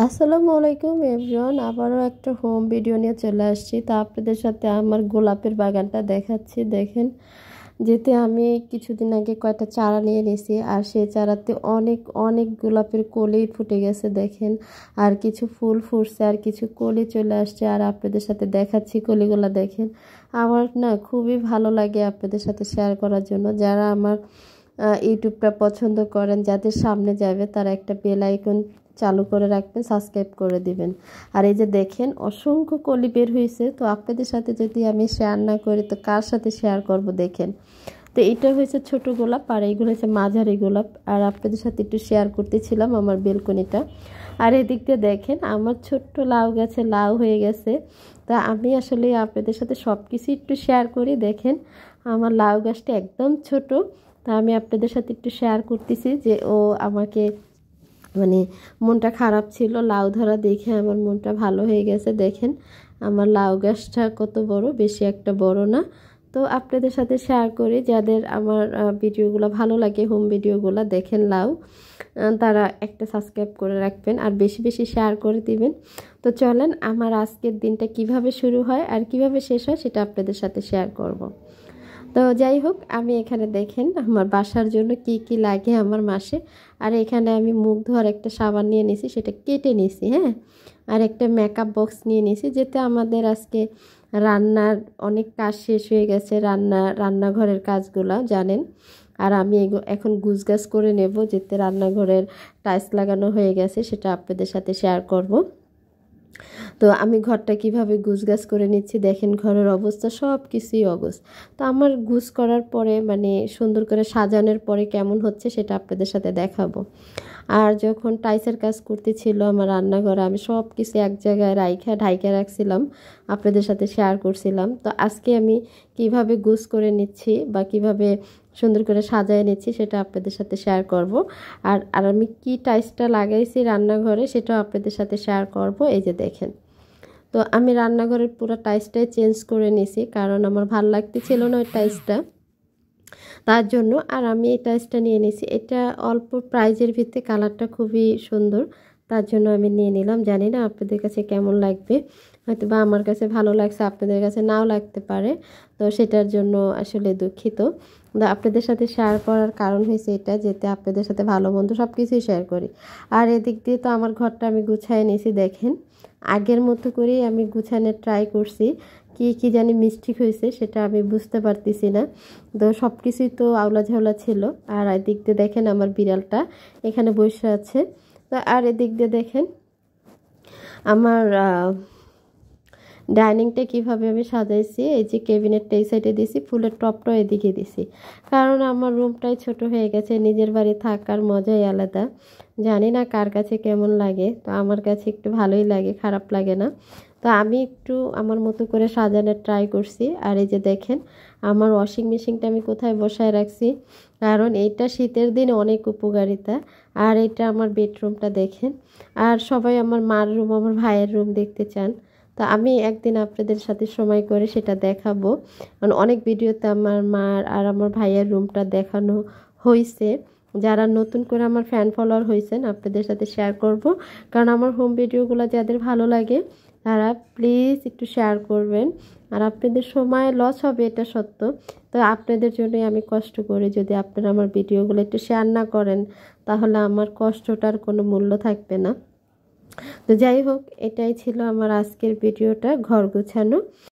আসসালামু আলাইকুম এভরিওয়ান আবারও একটা হোম ভিডিও নিয়ে চলে আসছি তা আপনাদের সাথে আমার গোলাপের বাগানটা দেখাচ্ছি দেখেন যেতে আমি কিছুদিন আগে কয়েকটা চারা নিয়ে নিয়েছি আর সেই চারাতে অনেক অনেক গোলাপের কলি ফুটে গেছে দেখেন আর কিছু ফুল ফুটছে আর কিছু কলি চলে আসছে আর আপনাদের সাথে দেখাচ্ছি কলিগুলো দেখেন আমার না খুবই ভালো লাগে আপনাদের সাথে শেয়ার করার জন্য যারা আমার ইউটিউবটা পছন্দ করেন যাদের সামনে যাবে তারা একটা বেল আইকন চালু করে রাখবেন সাবস্ক্রাইব করে দিবেন আর এই যে দেখেন অসংখ্য কলি বের হয়েছে তো আপনাদের সাথে যদি আমি শেয়ার না করি তো কার সাথে শেয়ার করব দেখেন তো এটা হয়েছে ছোট গোলাপ আর এইগুলো হচ্ছে মাঝারি গোলাপ আর আপনাদের সাথে একটু শেয়ার করতেছিলাম আমার বেলকনিটা আর এদিকটা দেখেন আমার ছোট্ট লাউ গাছে লাউ হয়ে গেছে তা আমি আসলে আপনাদের সাথে সব কিছু একটু শেয়ার করি দেখেন আমার লাউ গাছটা একদম ছোট তা আমি আপনাদের সাথে একটু শেয়ার করতেছি যে ও আমাকে মানে মনটা খারাপ ছিল লাউ ধরা দেখে আমার মনটা ভালো হয়ে গেছে দেখেন আমার লাউ গাছটা কত বড় বেশি একটা বড় না তো আপনাদের সাথে শেয়ার করি যাদের আমার ভিডিওগুলো ভালো লাগে হোম ভিডিওগুলো দেখেন লাউ তারা একটা সাবস্ক্রাইব করে রাখবেন আর বেশি বেশি শেয়ার করে দিবেন তো চলেন আমার আজকের দিনটা কিভাবে শুরু হয় আর কিভাবে শেষ হয় সেটা আপনাদের সাথে শেয়ার করবো তো যাই হোক আমি এখানে দেখেন আমার বাসার জন্য কি কি লাগে আমার মাসে আর এখানে আমি মুখ ধোয়ার একটা সাবান নিয়ে নিছি সেটা কেটে নিছি হ্যাঁ আর একটা মেকআপ বক্স নিয়ে নিছি যেতে আমাদের আজকে রান্নার অনেক কাজ শেষ হয়ে গেছে রান্না রান্নাঘরের কাজগুলো জানেন আর আমি এখন গুজগাছ করে নেব যেতে রান্নাঘরের টাইলস লাগানো হয়ে গেছে সেটা আপনাদের সাথে শেয়ার করব তো আমি ঘরটা কিভাবে গুছগাছ করে নিচ্ছি দেখেন ঘরের অবস্থা সব কিছুই অগস তো আমার গুছ করার পরে মানে সুন্দর করে সাজানোর পরে কেমন হচ্ছে সেটা আপনাদের সাথে দেখাবো আর যখন টাইসের কাজ করতেছিল আমার রান্নাঘরে আমি সব কিছু এক জায়গায় রাইখা ঢাইকা রাখছিলাম আপনাদের সাথে শেয়ার করছিলাম তো আজকে আমি কিভাবে গুছ করে নিচ্ছি বা কিভাবে সুন্দর করে সাজায় নিচ্ছি সেটা আপনাদের সাথে শেয়ার করব আর আর আমি কি টাইসটা লাগাইছি রান্নাঘরে সেটাও আপনাদের সাথে শেয়ার করব এই যে দেখেন তো আমি রান্নাঘরের পুরো টাইসটাই চেঞ্জ করে নিছি কারণ আমার ভাল ছিল না ওই টাইসটা তার জন্য আর আমি এই টাইসটা নিয়ে নিছি এটা অল্প প্রাইজের ভিত্তি কালারটা খুবই সুন্দর তার জন্য আমি নিয়ে নিলাম জানি না আপনাদের কাছে কেমন লাগবে হয়তো বা আমার কাছে ভালো লাগছে আপনাদের কাছে নাও লাগতে পারে তো সেটার জন্য আসলে দুঃখিত আপনাদের সাথে শেয়ার করার কারণ হয়েছে এটা যেতে আপনাদের সাথে ভালো মন্দ সব কিছুই শেয়ার করি আর এদিক দিয়ে তো আমার ঘরটা আমি গুছায় নিয়েছি দেখেন আগের মতো করেই আমি গুছানোর ট্রাই করছি কি কি জানি মিস্টেক হয়েছে সেটা আমি বুঝতে পারতেছি না তো সব কিছুই তো আওলা ঝাওলা ছিল আর এদিক দিয়ে দেখেন আমার বিড়ালটা এখানে বসে আছে তো আর এদিক দিয়ে দেখেন আমার ডাইনিংটা কিভাবে আমি সাজাইছি এই যে ক্যাবিনেটটা এই সাইডে দিছি ফুলের টপটা এদিকে দিছি কারণ আমার রুমটাই ছোট হয়ে গেছে নিজের বাড়ি থাকার মজাই আলাদা জানি না কার কাছে কেমন লাগে তো আমার কাছে একটু ভালোই লাগে খারাপ লাগে না তো আমি একটু আমার মতো করে সাজানোর ট্রাই করছি আর এই যে দেখেন আমার ওয়াশিং মেশিনটা আমি কোথায় বসায় রাখছি কারণ এইটা শীতের দিন অনেক উপকারিতা আর এটা আমার বেডরুমটা দেখেন আর সবাই আমার মার রুম আমার ভাইয়ের রুম দেখতে চান তা আমি একদিন আপনাদের সাথে সময় করে সেটা দেখাবো কারণ অনেক ভিডিওতে আমার মার আর আমার ভাইয়ের রুমটা দেখানো হয়েছে যারা নতুন করে আমার ফ্যান ফলোয়ার হয়েছেন আপনাদের সাথে শেয়ার করব কারণ আমার হোম ভিডিওগুলো যাদের ভালো লাগে তারা প্লিজ একটু শেয়ার করবেন আর আপনাদের সময় লস হবে এটা সত্য তো আপনাদের জন্য আমি কষ্ট করি যদি আপনারা আমার ভিডিওগুলো একটু শেয়ার না করেন তাহলে আমার কষ্টটার কোনো মূল্য থাকবে না তো যাই হোক এটাই ছিল আমার আজকের ভিডিওটা ঘর গোছানো